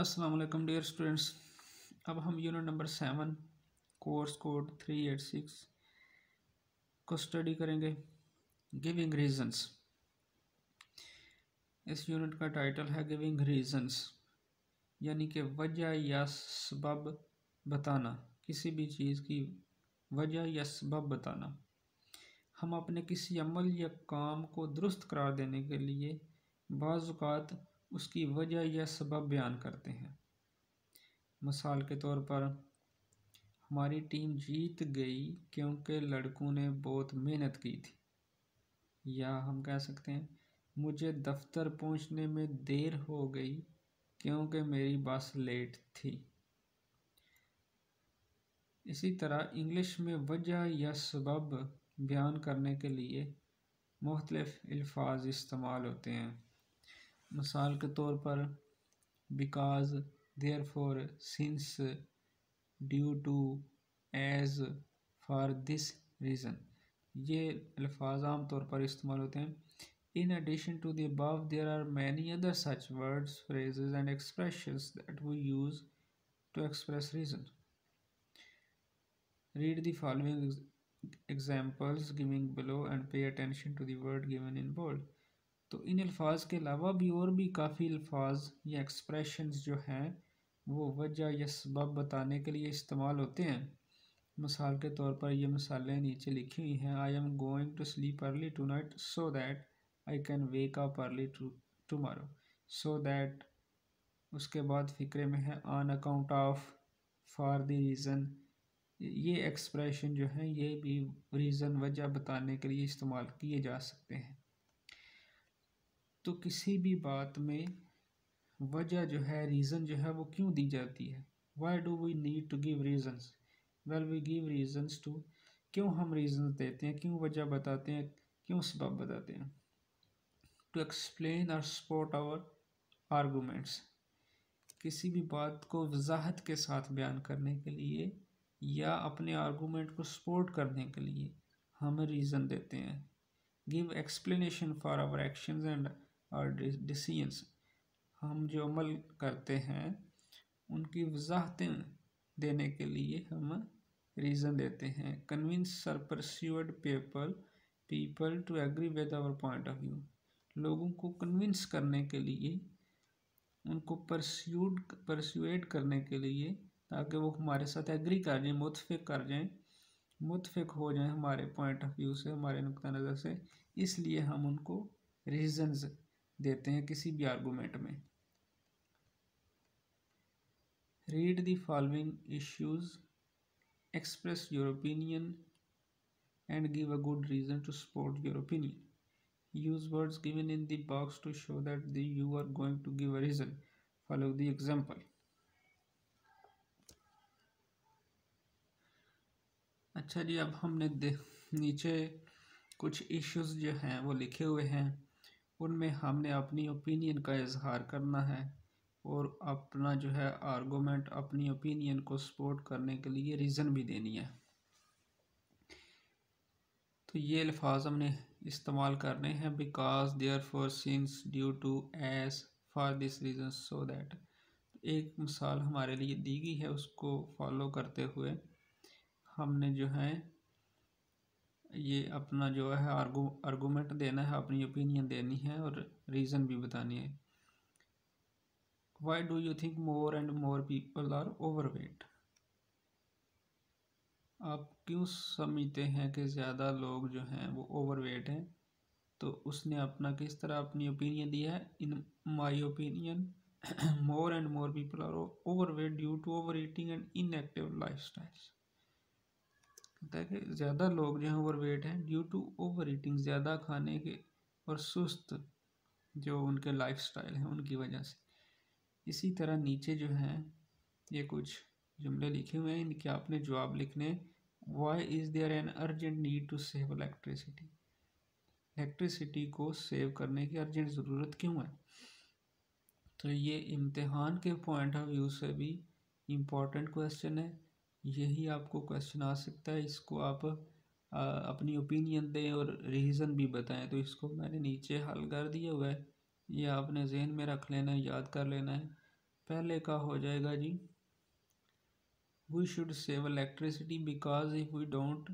असलकम dear students अब हम unit number seven course code three eight six को स्टडी करेंगे गिविंग रीजंस इस यूनिट का टाइटल है गिविंग रीजंस यानी कि वजह या सबब बताना किसी भी चीज़ की वजह या सबब बताना हम अपने किसी अमल या काम को दुरुस्त करार देने के लिए बाज़ात उसकी वजह या सबब बयान करते हैं मिसाल के तौर पर हमारी टीम जीत गई क्योंकि लड़कों ने बहुत मेहनत की थी या हम कह सकते हैं मुझे दफ्तर पहुंचने में देर हो गई क्योंकि मेरी बस लेट थी इसी तरह इंग्लिश में वजह या सबब बयान करने के लिए मुख्तलिफ़ अल्फाज इस्तेमाल होते हैं मिसाल के तौर पर because therefore since due to as for this reason ये अल्फाज आम तौर पर इस्तेमाल होते हैं in addition to the above there are many other such words phrases and expressions that we use to express reason read the following examples giving below and pay attention to दर्ड word in bold तो इन अल्फाज के अलावा भी और भी काफ़ी अल्फाज या एक्सप्रेशन जो हैं वो वजह या सबब बताने के लिए इस्तेमाल होते हैं मिसाल के तौर पर ये मिसालें नीचे लिखी हुई हैं I am going to sleep early tonight so that I can wake up early tomorrow so that उसके बाद फ़िक्रे में है on account of for the reason ये एक्सप्रेशन जो हैं ये भी रीज़न वजह बताने के लिए इस्तेमाल किए जा सकते हैं तो किसी भी बात में वजह जो है रीज़न जो है वो क्यों दी जाती है why do we need to give reasons well we give reasons to क्यों हम रीज़न्स देते हैं क्यों वजह बताते हैं क्यों सबब बताते हैं टू एक्सप्लेन और सपोर्ट आवर आर्गूमेंट्स किसी भी बात को वजाहत के साथ बयान करने के लिए या अपने आर्गूमेंट को सपोर्ट करने के लिए हम रीज़न देते हैं give explanation for our actions and और डिसीजंस हम जो अमल करते हैं उनकी वजाहतें देने के लिए हम रीज़न देते हैं convince or persuade people people to agree with our point of view लोगों को कन्विंस करने के लिए उनको परस्यूड परस्यूड करने के लिए ताकि वो हमारे साथ एग्री कर जाएँ मुतफ़ कर जाएँ मुतफिक हो जाएँ हमारे पॉइंट ऑफ व्यू से हमारे नुक़ नज़र से इसलिए हम उनको रीज़न्स देते हैं किसी भी आर्गूमेंट में read the following issues express your opinion and give a good reason to support your opinion use words given in the box to show that the, you are going to give a reason follow अच्छा जी अब हमने देख नीचे कुछ issues जो हैं वो लिखे हुए हैं उनमें हमने अपनी ओपिनियन का इजहार करना है और अपना जो है आर्गूमेंट अपनी ओपिनियन को सपोर्ट करने के लिए रीज़न भी देनी है तो ये अल्फाज हमने इस्तेमाल करने हैं because therefore since due to as for this reason so that एक मिसाल हमारे लिए दी गई है उसको फॉलो करते हुए हमने जो है ये अपना जो है आर्गू आर्गूमेंट देना है अपनी ओपिनियन देनी है और रीज़न भी बतानी है why do you think more and more people are overweight आप क्यों समझते हैं कि ज़्यादा लोग जो हैं वो ओवरवेट हैं तो उसने अपना किस तरह अपनी ओपिनियन दिया है in my opinion more and more and more people due to overeating and inactive lifestyles कि ज़्यादा लोग जो हैं ओवरवेट हैं ड्यू टू ओवर ईटिंग ज़्यादा खाने के और सुस्त जो उनके लाइफ स्टाइल हैं उनकी वजह से इसी तरह नीचे जो हैं ये कुछ जुमले लिखे हुए हैं इनके आपने जवाब लिखने why is there an urgent need to save electricity electricity को सेव करने की अर्जेंट ज़रूरत क्यों है तो ये इम्तहान के पॉइंट ऑफ व्यू से भी इम्पॉर्टेंट क्वेश्चन है यही आपको क्वेश्चन आ सकता है इसको आप आ, अपनी ओपिनियन दें और रीज़न भी बताएं तो इसको मैंने नीचे हल कर दिया हुआ है ये आपने जहन में रख लेना है याद कर लेना है पहले का हो जाएगा जी we should save electricity because if we don't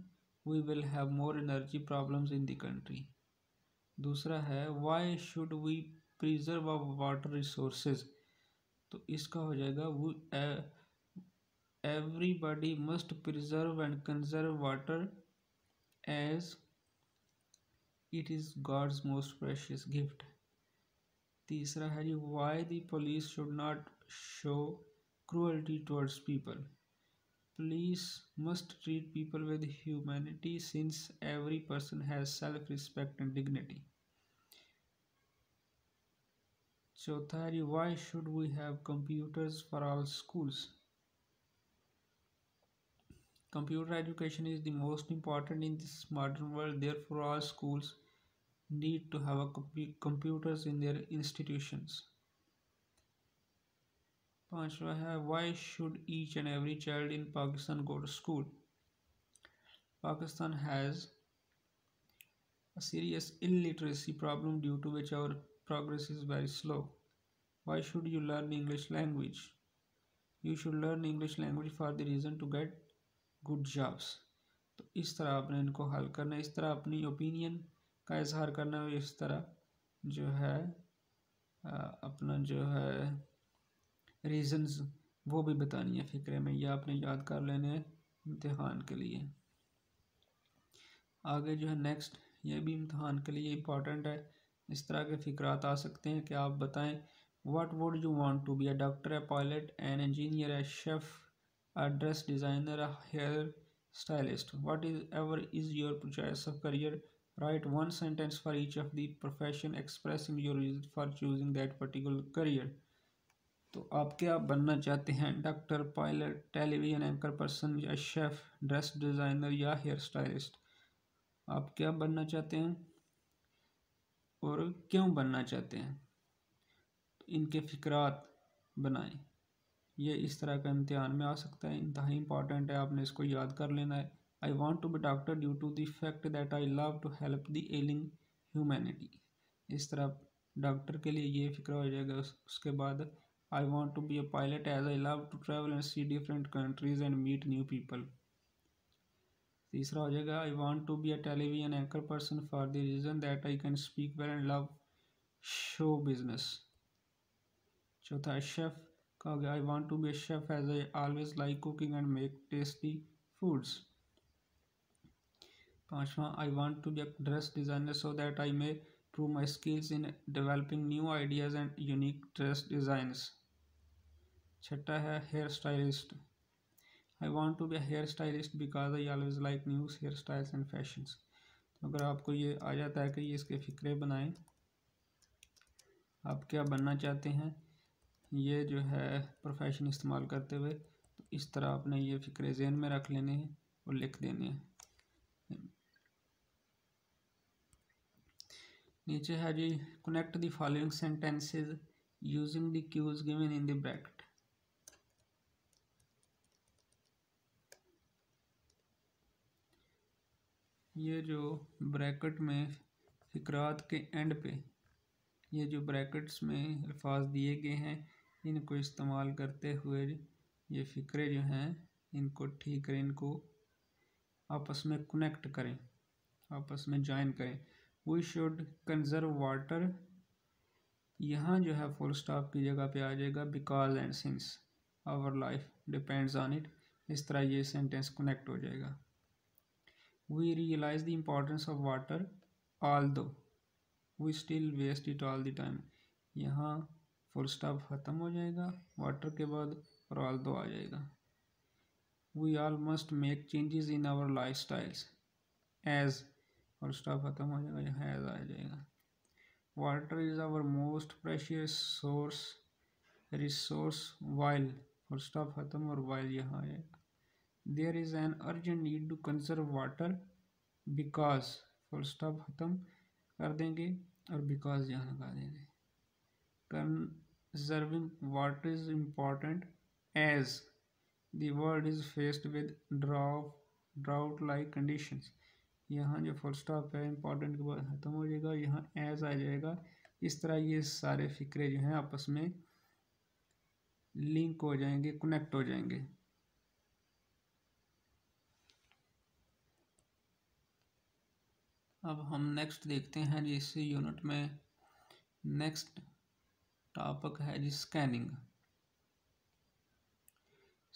we will have more energy problems in the country दूसरा है why should we preserve water resources तो इसका हो जाएगा वो everybody must preserve and conserve water as it is God's most precious gift. Tisra Hari, why the police should not show cruelty towards people? Police must treat people with humanity since every person has self respect and dignity. Chothari, why should we have computers for our schools? Computer education is the most important in this modern world. Therefore, all schools need to have comp computers in their institutions. पांचवा है each and every child in pakistan go to school pakistan has a serious illiteracy problem due to which our progress is very slow. Why should you learn English language? You should learn English language for the reason to get good jobs तो इस तरह आपने इनको हल करना इस तरह अपनी ओपिनियन का इजहार करना है इस तरह जो है अपना जो है रीजंस वो भी बतानी है फ़िक्रे में या आपने याद कर लेने इम्तहान के लिए आगे जो है नेक्स्ट ये भी इम्तहान के लिए इम्पॉर्टेंट है इस तरह के फ़िक्रात आ सकते हैं कि आप बताएं what would you want to be a doctor है पायलट एन इंजीनियर है chef a dress designer, a hair stylist, what is ever is your choice of career. Write one sentence for each of the profession expressing your reason for choosing that particular career. तो आप क्या बनना चाहते हैं doctor pilot television anchor person या chef dress designer या hair stylist आप क्या बनना चाहते हैं और क्यों बनना चाहते हैं तो इनके फिक्रात बनाएं ये इस तरह का इम्तहान में आ सकता है इंतहाई इंपॉर्टेंट है आपने इसको याद कर लेना है I want to be doctor due to the fact that I love to help the ailing humanity इस तरह डॉक्टर के लिए ये फिक्र हो जाएगा उस, उसके बाद I want to be a pilot as I love to travel and see different countries and meet new people तीसरा हो जाएगा I want to be a television anchor person for the reason that I can speak well and love show business चौथा chef कहा गया I want to be chef as I always like cooking and make tasty foods पाँचवा I want to be a dress designer so that I may prove my skills in developing new ideas and unique dress design छठा है hair stylist I want to be hair stylist because I always like news hair styles and fashion तो अगर आपको ये आ जाता है कि ये इसके फ़िक्रे बनाएं आप क्या बनना चाहते हैं ये जो है प्रोफेशन इस्तेमाल करते हुए तो इस तरह आपने ये फ़िक्र जहन में रख लेने हैं और लिख देने हैं नीचे है जी connect the following sentences using the cues given in the bracket ये जो ब्रैकेट में फ़िक्रात के एंड पे ये जो ब्रैकेट्स में अल्फाज दिए गए हैं इनको इस्तेमाल करते हुए ये फ़िक्रे जो हैं इनको ठीक करें इनको आपस में कनेक्ट करें आपस में ज्वाइन करें वी शुड कंजर्व वाटर यहाँ जो है फुल स्टॉप की जगह पे आ जाएगा because and since our life depends on it इस तरह ये सेंटेंस कनेक्ट हो जाएगा we realize the importance of water although we still waste it all the time यहाँ फुल स्टॉप ख़त्म हो जाएगा वाटर के बाद और दो आ जाएगा we all must make changes in our life styles as full stop ख़त्म हो जाएगा यहाँ एज आ जाएगा water is our most precious source resource while full stop ख़त्म और वाइल यहाँ आ जाएगा there is an urgent need to conserve water because full stop ख़त्म कर देंगे और बिकॉज यहाँ लगा देंगे reserving water is important as the world is faced with drought drought like conditions यहाँ जो फुल स्टॉप है इम्पॉर्टेंट के बाद ख़त्म हो जाएगा यहाँ एज आ जाएगा इस तरह ये सारे फ़िक्रे जो हैं आपस में लिंक हो जाएंगे कनेक्ट हो जाएंगे अब हम नेक्स्ट देखते हैं जिस यूनिट में नेक्स्ट टॉपिक है जी scanning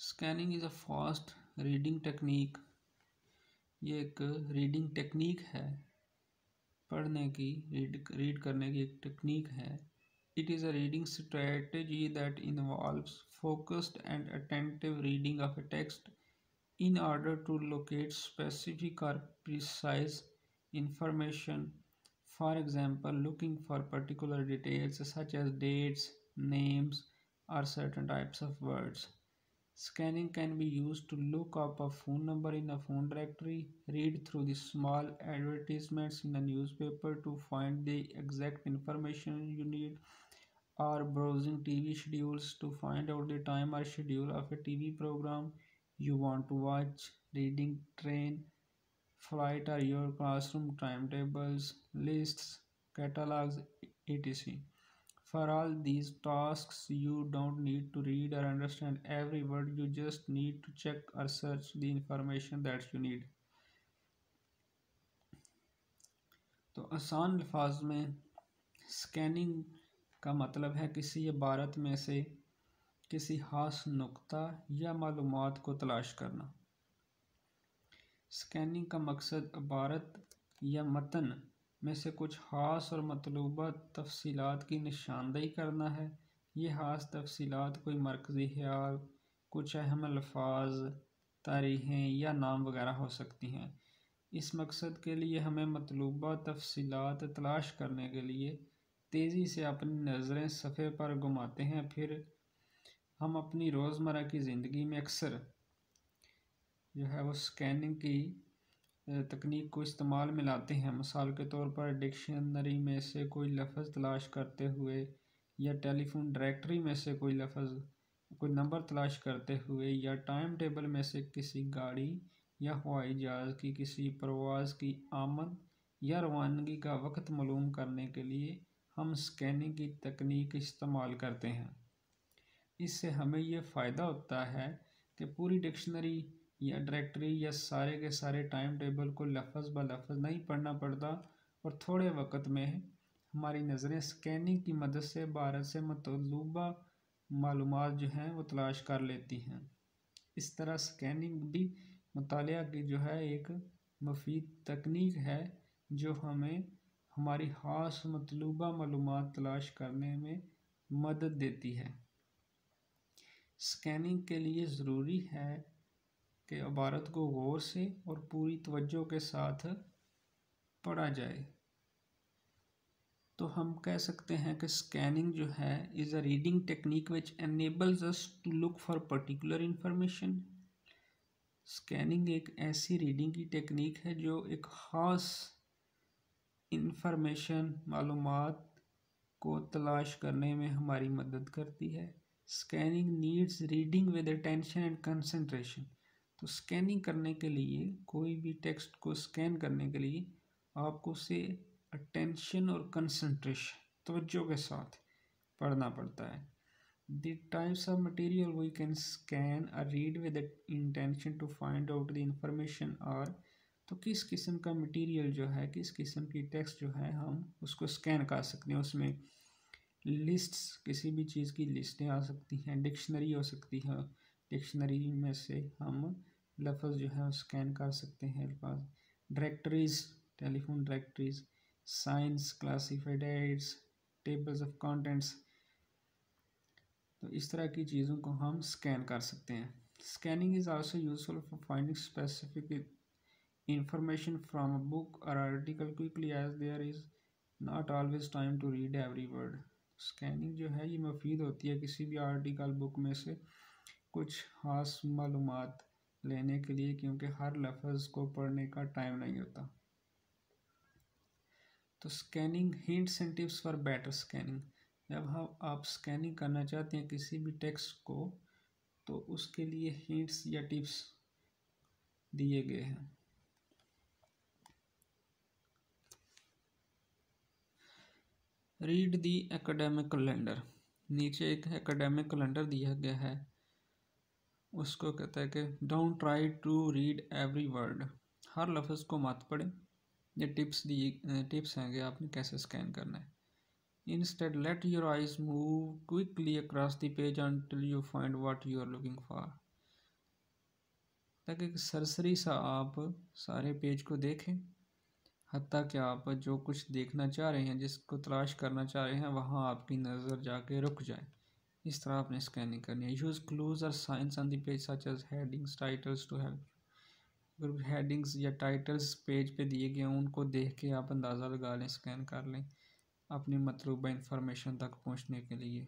scanning is a fast reading technique ये एक रीडिंग टेक्निक है पढ़ने की रीड रीड करने की एक टेक्निक है it is a reading strategy that involves focused and attentive reading of a text in order to locate specific और precise information For example, looking for particular details such as dates, names, or certain types of words. Scanning can be used to look up a phone number in a phone directory, read through the small advertisements in a newspaper to find the exact information you need, or browsing TV schedules to find out the time or schedule of a TV program you want to watch, reading train flight are your classroom timetables, lists, catalogs, etc. For all these tasks, you don't need to read or understand every word, you just need to check or search the information that you need. तो आसान अल्फाज में scanning का मतलब है किसी इबारत में से किसी खास नुक्ता या मालूम को तलाश करना स्कैनिंग का मकसद अबारत या मतन में से कुछ ख़ास और मतलूबा तफसीलात की निशानदही करना है ये ख़ास तफसीलात कोई मरकज़ी ख्याल कुछ अहम अल्फाज तारीखें या नाम वगैरह हो सकती हैं इस मकसद के लिए हमें मतलूबा तफसीत तलाश करने के लिए तेज़ी से अपनी नज़रें सफ़े पर घुमाते हैं फिर हम अपनी रोज़मर की ज़िंदगी में अक्सर जो है वो स्कैनिंग की तकनीक को इस्तेमाल में लाते हैं मिसाल के तौर पर डिक्शनरी में से कोई लफ्ज़ तलाश करते हुए या टेलीफोन डायरेक्टरी में से कोई लफ्ज़ कोई नंबर तलाश करते हुए या टाइम टेबल में से किसी गाड़ी या हवाई जहाज़ की किसी परवाज़ की आमद या रवानगी का वक्त मालूम करने के लिए हम स्कैनिंग की तकनीक इस्तेमाल करते हैं इससे हमें यह फ़ायदा होता है कि पूरी डिक्शनरी या डायरेक्टरी या सारे के सारे टाइम टेबल को लफज ब लफज नहीं पढ़ना पड़ता और थोड़े वक्त में हमारी नज़रें स्कैनिंग की मदद से भारत से मतलूबा मालूम जो हैं वो तलाश कर लेती हैं इस तरह स्कैनिंग भी मताल की जो है एक मुफीद तकनीक है जो हमें हमारी खास मतलूबा मालूम तलाश करने में मदद देती है स्कैनिंग के लिए ज़रूरी है के अबारत को गौर से और पूरी तवज्जो के साथ पढ़ा जाए तो हम कह सकते हैं कि स्कैनिंग जो है is a reading technique which enables us to look for particular information scanning एक ऐसी रीडिंग की टेक्निक है जो एक ख़ास इंफॉर्मेशन मालूम को तलाश करने में हमारी मदद करती है scanning needs reading with attention and concentration तो स्कैनिंग करने के लिए कोई भी टेक्स्ट को स्कैन करने के लिए आपको उसे अटेंशन और कंसंट्रेशन तवज्जो के साथ पढ़ना पड़ता है the types of material we can scan or read with intention to find out the information और तो किस किस्म का मटेरियल जो है किस किस्म की टेक्स्ट जो है हम उसको स्कैन कर सकते हैं उसमें लिस्ट्स किसी भी चीज़ की लिस्टें आ सकती हैं डिक्शनरी हो सकती है डिक्शनरी में से हम लफ्ज़ जो है स्कैन कर सकते हैं अल्फाज directories telephone directories signs classified ads tables of contents तो इस तरह की चीज़ों को हम स्कैन कर सकते हैं scanning is also useful for finding specific information from a book और article quickly as there is not always time to read every word scanning जो है ये मुफीद होती है किसी भी आर्टिकल बुक में से कुछ खास मालूम लेने के लिए क्योंकि हर लफ्ज़ को पढ़ने का टाइम नहीं होता तो scanning hints and tips for better scanning जब हम हाँ आप स्कैनिंग करना चाहते हैं किसी भी टेक्स्ट को तो उसके लिए हिंट्स या टिप्स दिए गए हैं रीड दी एकेडमिक कैलेंडर नीचे एक एकेडमिक कैलेंडर दिया गया है उसको कहता है कि don't try to read every word हर लफ्ज़ को मत पढ़ें ये टिप्स दी टिप्स हैं कि आपने कैसे स्कैन करना है instead let your eyes move quickly across the page until you find what you are looking for ताकि सरसरी सा आप सारे पेज को देखें हती कि आप जो कुछ देखना चाह रहे हैं जिसको तलाश करना चाह रहे हैं वहाँ आपकी नज़र जाके रुक जाए इस तरह आपने स्कैनिंग करनी है यूज़ क्लूज और signs on the page such as headings titles to help अगर हेडिंग्स या टाइटल्स पेज पे दिए गए हैं उनको देख के आप अंदाज़ा लगा लें स्कैन कर लें अपनी मतलूबा इंफॉर्मेशन तक पहुंचने के लिए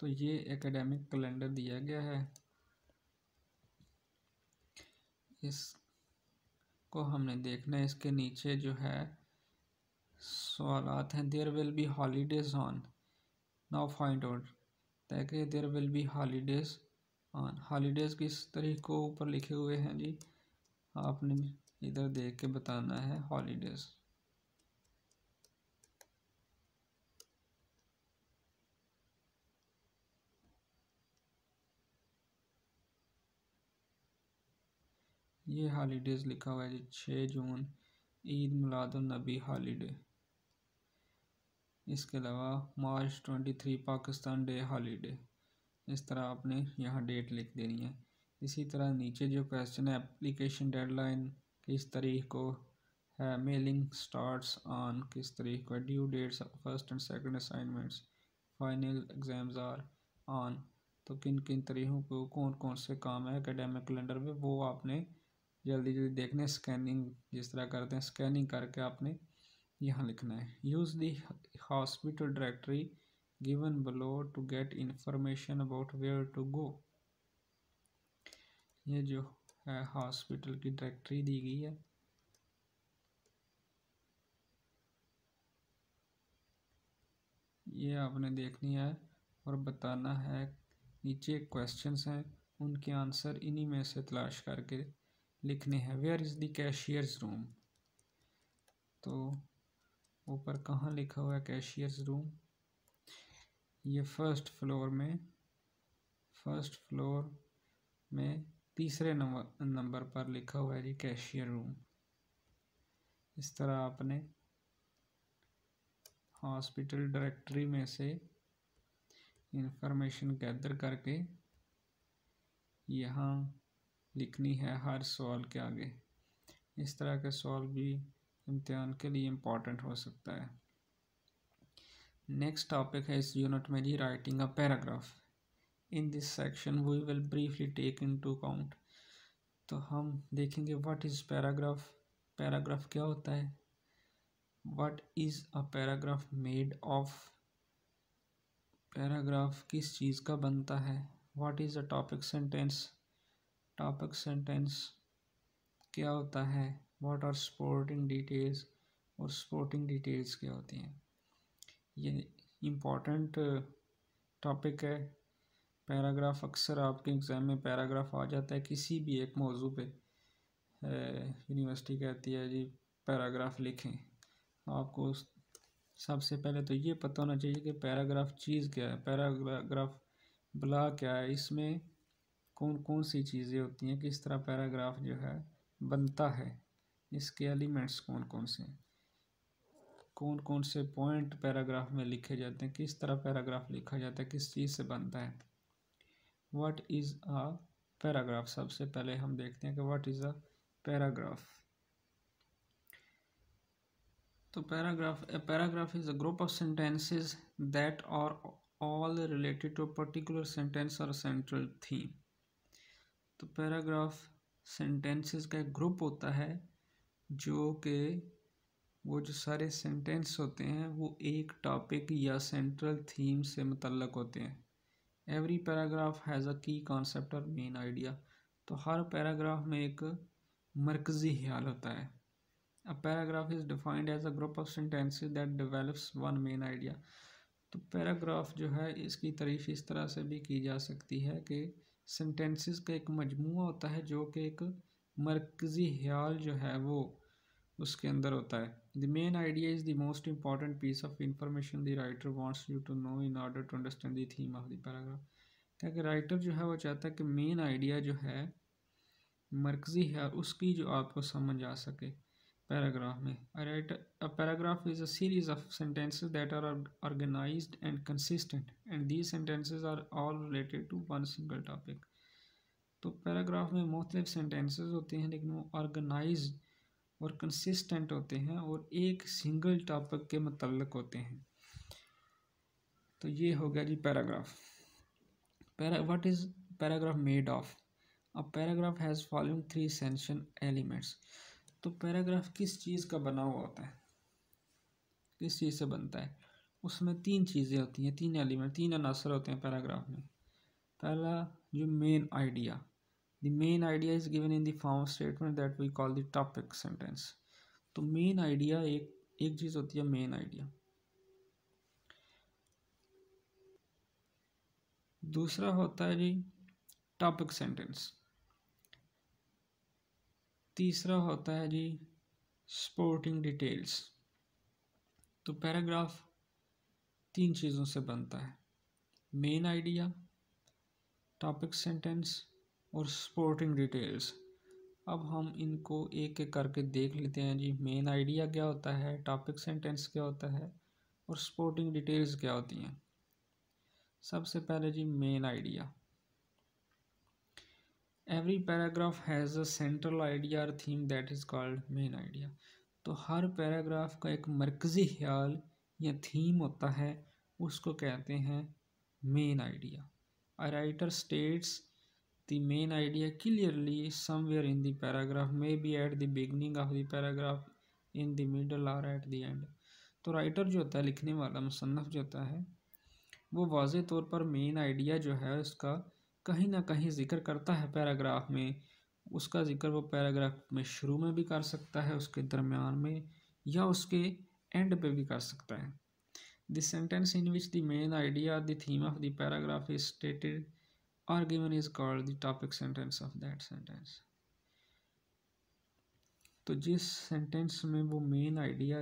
तो ये एकेडमिक कैलेंडर दिया गया है इस को हमने देखना है इसके नीचे जो है सवालत हैं there will be holidays on now find out ताकि there will be holidays on holidays किस तारीख को ऊपर लिखे हुए हैं जी आपने इधर देख के बताना है हॉलीडेज ये हॉलीडेज़ लिखा हुआ है जी छः जून ईद मिलाद नबी हॉलीडे इसके अलावा March twenty three Pakistan day holiday इस तरह आपने यहाँ डेट लिख देनी है इसी तरह नीचे जो क्वेश्चन है एप्लीकेशन डेडलाइन किस तारीख को है मेलिंग स्टार्ट्स ऑन किस तारीख को due dates first and second assignments final exams are on तो किन किन तरीकों को कौन कौन से काम है अकेडेमिक कैलेंडर में वो आपने जल्दी जल्दी देखने स्कैनिंग जिस तरह करते हैं स्कैनिंग करके आपने यहाँ लिखना है use the hospital directory given below to get information about where to go ये जो है हॉस्पिटल की डायरेक्टरी दी गई है ये आपने देखनी है और बताना है नीचे क्वेश्चंस हैं उनके आंसर इन्हीं में से तलाश करके लिखने हैं where is the cashiers room तो ऊपर कहाँ लिखा हुआ है कैशियर्स रूम ये फर्स्ट फ्लोर में फर्स्ट फ्लोर में तीसरे नंबर नंबर पर लिखा हुआ है जी कैशियर रूम इस तरह आपने हॉस्पिटल डायरेक्टरी में से इंफॉर्मेशन गैदर करके यहाँ लिखनी है हर सवाल के आगे इस तरह के सवाल भी इम्तहान के लिए इम्पॉर्टेंट हो सकता है नेक्स्ट टॉपिक है इस यूनिट में जी writing a paragraph in this section we will briefly take into account तो हम देखेंगे व्हाट इज़ पैराग्राफ पैराग्राफ क्या होता है what is a paragraph made of paragraph किस चीज़ का बनता है what is a topic sentence topic sentence क्या होता है व्हाट आर स्पोर्टिंग डिटेल्स और स्पोर्टिंग डिटेल्स क्या होती हैं ये इम्पॉर्टेंट टॉपिक uh, है पैराग्राफ अक्सर आपके एग्ज़ाम में पैराग्राफ आ जाता है किसी भी एक मौजू पे यूनिवर्सिटी uh, कहती है जी पैराग्राफ लिखें आपको सबसे पहले तो ये पता होना चाहिए कि पैराग्राफ चीज़ क्या है पैराग्राफ ब्ला क्या है इसमें कौन कौन सी चीज़ें होती हैं किस तरह पैराग्राफ जो है बनता है इसके एलिमेंट्स कौन कौन से हैं कौन कौन से पॉइंट पैराग्राफ में लिखे जाते हैं किस तरह पैराग्राफ लिखा जाता है किस चीज़ से बनता है व्हाट इज़ अ पैराग्राफ सबसे पहले हम देखते हैं कि व्हाट इज़ अ पैराग्राफ तो paragraph paragraph is a group of sentences that are all related to particular sentence और सेंट्रल थीम तो पैराग्राफ सेंटेंसेस का एक ग्रुप होता है जो कि वो जो सारे सेंटेंस होते हैं वो एक टॉपिक या सेंट्रल थीम से मतलब होते हैं एवरी पैराग्राफ हैज़ अ की कॉन्सेप्ट और मेन आइडिया तो हर पैराग्राफ में एक मरकज़ी ख्याल होता है a paragraph is defined as a group of sentence that develops one main idea तो पैराग्राफ जो है इसकी तारीफ इस तरह से भी की जा सकती है कि सेंटेंसेस का एक मजमू होता है जो कि एक मरकज़ी ख्याल जो है वो उसके अंदर होता है the main idea is the most important piece of information the writer wants you to know in order to understand the theme of the paragraph ताकि राइटर जो है वो चाहता है कि मेन आइडिया जो है मरकज़ी है उसकी जो आपको समझ आ सके पैराग्राफ में paragraph is a series of sentences that are organize and consistent and these sentences are all related to one single topic तो पैराग्राफ में मुख्तलिफ सेंटेंसेस होते हैं लेकिन वो ऑर्गेनाइज और कंसिस्टेंट होते हैं और एक सिंगल टॉपिक के मतलब होते हैं तो ये हो गया जी paragraph para what is paragraph made of a paragraph has following three essential elements तो पैराग्राफ किस चीज़ का बना हुआ होता है किस चीज़ से बनता है उसमें तीन चीज़ें होती हैं तीन एलिमेंट तीन अनासर होते हैं पैराग्राफ में पहला जो main idea the main idea is given in the form of statement that we call the topic sentence तो main idea एक एक चीज़ होती है main idea दूसरा होता है जी टॉपिक सेंटेंस तीसरा होता है जी स्पोर्टिंग डिटेल्स तो पैराग्राफ तीन चीज़ों से बनता है मेन आइडिया टॉपिक सेंटेंस और स्पोर्टिंग डिटेल्स अब हम इनको एक एक करके देख लेते हैं जी मेन आइडिया क्या होता है टॉपिक सेंटेंस क्या होता है और स्पोर्टिंग डिटेल्स क्या होती हैं सबसे पहले जी main idea every paragraph has a central idea और theme that is called main idea तो हर पैराग्राफ का एक मरकज़ी ख्याल या थीम होता है उसको कहते हैं main idea writer states the main idea clearly somewhere in the paragraph maybe at the beginning of the paragraph in the middle or at the end तो राइटर जो होता है लिखने वाला मुसनफ़ जो होता है वो वाज तौर पर मेन आइडिया जो है उसका कहीं ना कहीं ज़िक्र करता है पैराग्राफ में उसका ज़िक्र वो पैराग्राफ में शुरू में भी कर सकता है उसके दरम्यान में या उसके एंड पे भी कर सकता है देंटेंस sentence in which the main idea the theme of the paragraph is stated argument is called the topic sentence of that sentence तो जिस सेंटेंस में वो मेन आइडिया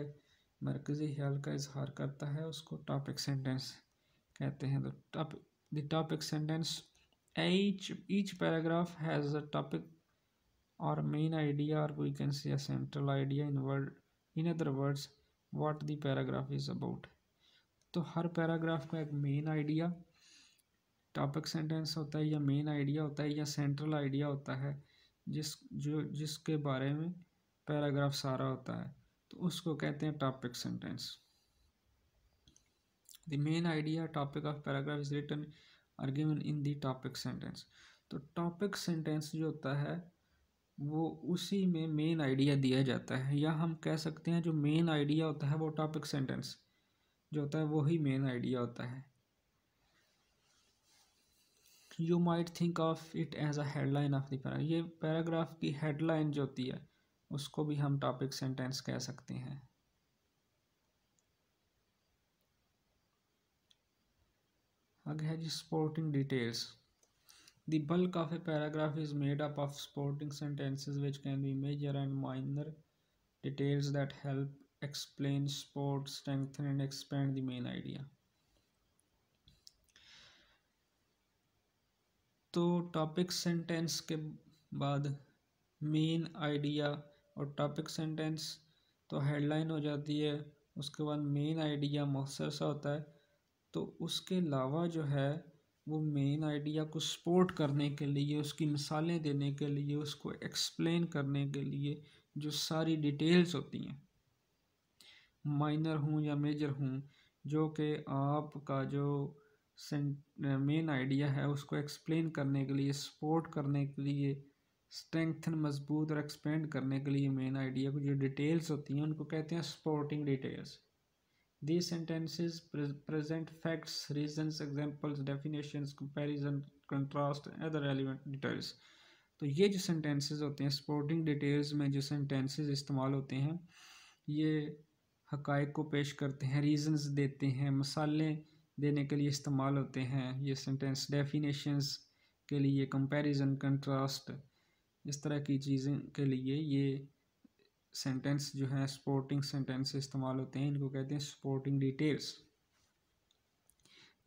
मरकज़ी ख्याल का इजहार करता है उसको टॉपिक सेंटेंस कहते हैं the topic sentence each each paragraph has a topic or main idea or we can say a central idea in word in other words what the paragraph is about तो हर paragraph का एक main idea topic sentence होता है या main idea होता है या सेंट्रल आइडिया होता है जिस जो जिसके बारे में पैराग्राफ सारा होता है तो उसको कहते हैं topic sentence the main idea topic of paragraph is written or given in the topic sentence तो टॉपिक सेंटेंस जो होता है वो उसी में मेन आइडिया दिया जाता है या हम कह सकते हैं जो मेन आइडिया होता है वो टॉपिक सेंटेंस जो होता है वही मेन आइडिया होता है you might think of it as a headline of the ये पैराग्राफ की हेडलाइन जो होती है उसको भी हम टॉपिक सेंटेंस कह सकते हैं आगे है जी supporting details the bulk of a paragraph is made up of supporting sentences which can be major and minor details that help explain support strengthen and expand the main idea तो topic sentence के बाद main idea और topic sentence तो headline हो जाती है उसके बाद मेन आइडिया मौसर सा होता है तो उसके अलावा जो है वो मेन आइडिया को सपोर्ट करने के लिए उसकी मिसालें देने के लिए उसको एक्सप्लेन करने के लिए जो सारी डिटेल्स होती हैं माइनर हूँ या मेजर हूँ जो कि आपका जो मेन आइडिया है उसको एक्सप्लेन करने के लिए सपोर्ट करने के लिए स्ट्रेंथन मजबूत और एक्सपेंड करने के लिए मेन आइडिया को जो डिटेल्स होती हैं उनको कहते हैं supporting details the sentences present facts reasons examples definitions comparison contrast other element details तो ये जो सेंटेंसेस होते हैं सपोर्टिंग डिटेल्स में जो सेंटेंस इस्तेमाल होते हैं ये हकायक को पेश करते हैं रीजनस देते हैं मसाले देने के लिए इस्तेमाल होते हैं ये सेंटेंस डेफिनेशंस के लिए कंपैरिजन कंट्रास्ट इस तरह की चीज़ें के लिए ये सेंटेंस जो है सपोर्टिंग सेंटेंस इस्तेमाल होते हैं इनको कहते हैं supporting details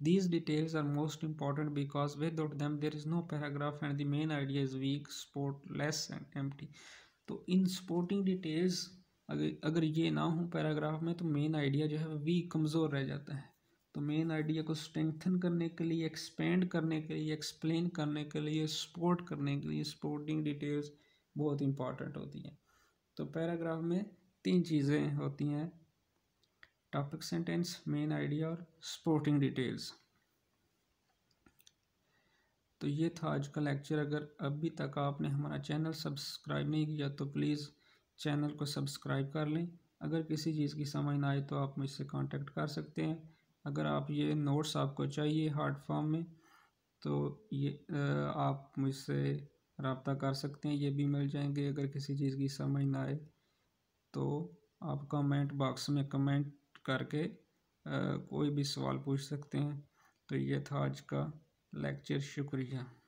These details are most important because them there is no paragraph and the main idea is weak weak, less and empty. तो इन सपोर्टिंग डिटेल्स अगर अगर ये ना हो पैराग्राफ में तो मेन आइडिया जो है वीक कमज़ोर रह जाता है तो मेन आइडिया को स्ट्रेंथन करने के लिए एक्सपेंड करने के लिए एक्सप्लेन करने के लिए सपोर्ट करने के लिए सपोर्टिंग डिटेल्स बहुत इंपॉर्टेंट होती हैं तो पैराग्राफ में तीन चीज़ें होती हैं टॉपिक सेंटेंस मेन आइडिया और सपोर्टिंग डिटेल्स तो ये था आज का लेक्चर अगर अभी तक आपने हमारा चैनल सब्सक्राइब नहीं किया तो प्लीज़ चैनल को सब्सक्राइब कर लें अगर किसी चीज़ की समझ ना आए तो आप मुझसे कांटेक्ट कर सकते हैं अगर आप ये नोट्स आपको चाहिए हार्ड फॉर्म में तो ये आप मुझसे रबता कर सकते हैं ये भी मिल जाएंगे अगर किसी चीज़ की समझ ना आए तो आप कमेंट बॉक्स में कमेंट करके कोई भी सवाल पूछ सकते हैं तो ये था आज का लेक्चर शुक्रिया